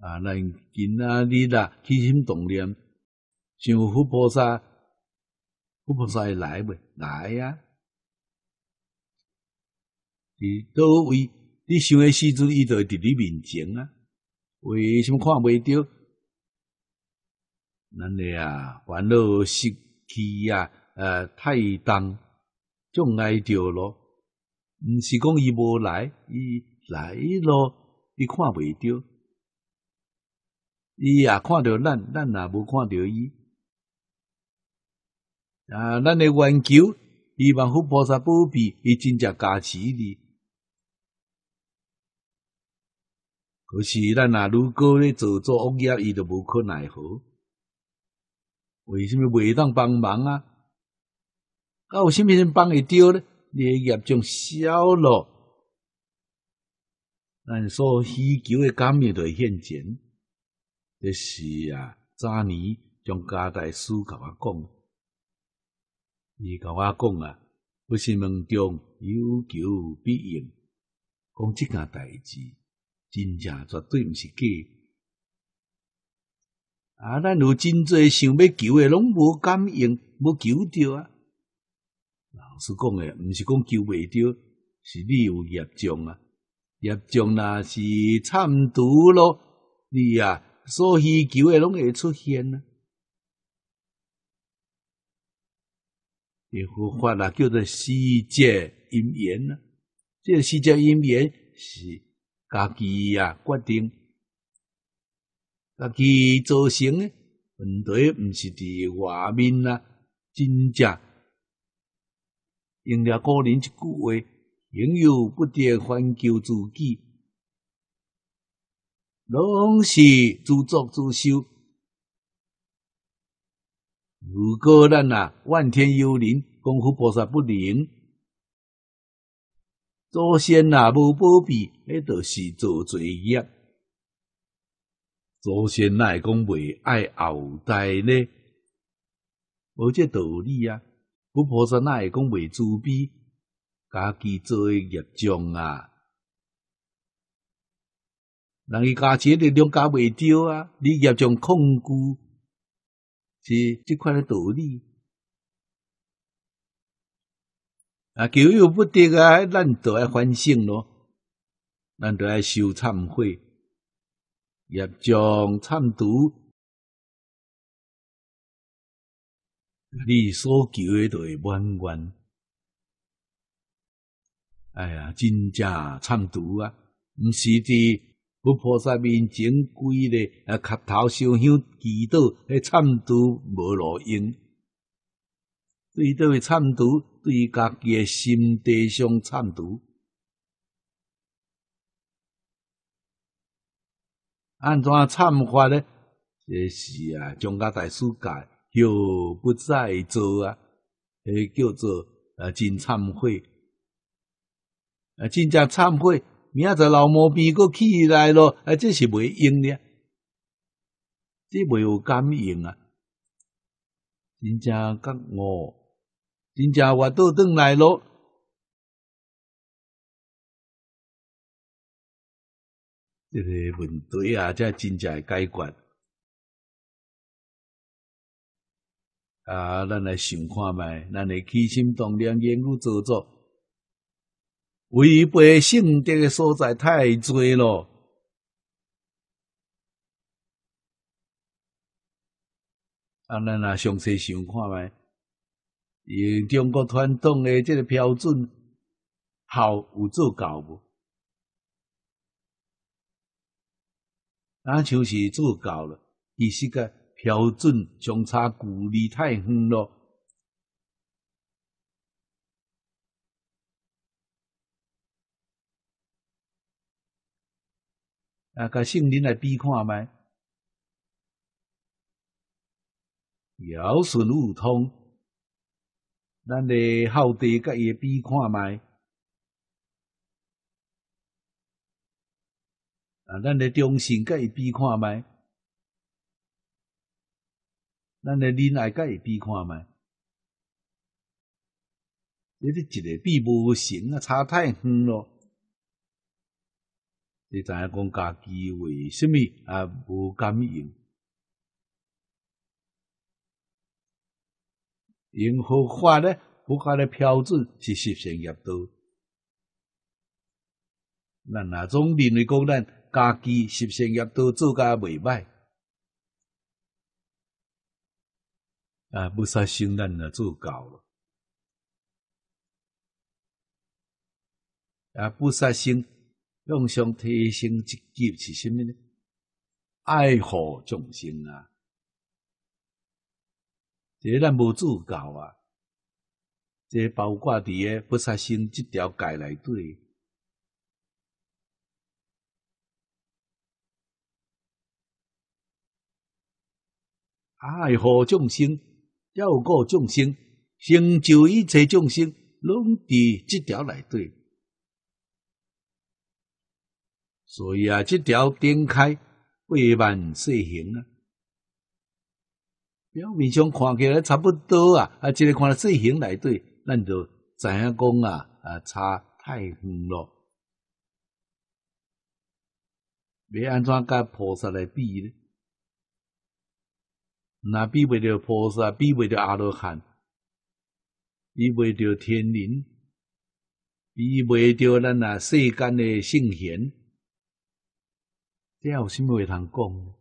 啊！那今仔日啦，起心动念，佛菩萨，菩萨会来未？来啊！伫到位，你想的时阵，伊就伫你面前啊，为什么看未到？咱诶啊，烦恼习气啊，呃，太重，就爱掉咯。毋是讲伊无来，伊来咯，伊看袂着，伊也看着咱，咱也无看着伊。啊，咱诶愿求，伊万福菩萨保庇，伊真正加持力。可是咱若如果咧做做恶业，伊就无可奈何。为什么未当帮忙啊？啊，有什米人帮会着呢？你业将消咯。但所需求嘅，讲面对现前，就是啊，早年将家代书甲我讲，伊甲我讲啊，不是梦中有求必应，讲这件代志，真正绝对毋是假。啊，咱有真侪想要求诶，拢无感应，无求着啊。老师讲诶，毋是讲求未着，是你有业障啊。业障那是参读咯，你啊所需求诶，拢会出现啊。也佛法啊，叫做世界因缘啊。这世界因缘是家己啊决定。家己造成诶问题，毋是伫外面啦，真正用了古人一句话：“拥有不得反求自己，拢是自作自受。”如果咱啊，望天有灵，功夫菩萨不灵，祖先呐无保庇，迄著是做罪业。祖先会讲未爱后代呢，无这道理啊！不菩萨会讲未慈悲，家己做业障啊！人伊家己力量加未着啊，你业障控股是即款诶道理啊！求有不得啊，咱都要反省咯，咱都要修忏悔。业障参读，你所求的都会满愿。哎呀，真正参读啊，唔是伫佛菩萨面前跪咧，啊磕头烧香祈祷，迄参读无路用。对倒位参读，对家己的心地上参读。安怎忏悔呢？也是啊，家大世界又不再做啊，诶，叫做啊，真忏悔啊，真正忏悔。明仔老毛病搁起来咯，啊，这是袂用的，这袂有感应啊。真正觉我，真正我倒转来咯。这个问题啊，才真正解决。啊，咱来想看卖，咱的齐心同力，严酷做做，违背圣德的所在太多了。啊，咱啊，详细想看卖，以中国传统的这个标准，好有做到无？那就是做高了，其实个标准相差距离太远了。啊，甲圣人来比看卖，尧舜禹通，咱来后帝甲伊比看卖。啊，咱的忠性甲伊比看麦，咱的仁爱甲伊比看麦，伊只一个比无神啊，差太远咯。你知影讲家己为什么啊无甘用？用佛法呢？佛法的标准是十善业道。咱那种认为讲咱。家己习善业都做甲袂歹，啊！不杀生咱也做够了。啊！不杀生向上提升一级是甚物呢？爱护众生啊！这咱无做到啊！这包括伫个不杀生即条界内底。爱护众生，照顾众生，成就一切众生，拢伫这条内底。所以啊，这条展开八万细行啊，表面上看起来差不多啊，啊，这个看细行内底，咱就知影讲啊，啊，差太远咯。袂安怎甲菩萨来比呢？那比不得菩萨，比不得阿罗汉，比不得天人，比不得咱那世间诶圣贤，这有甚物话通讲？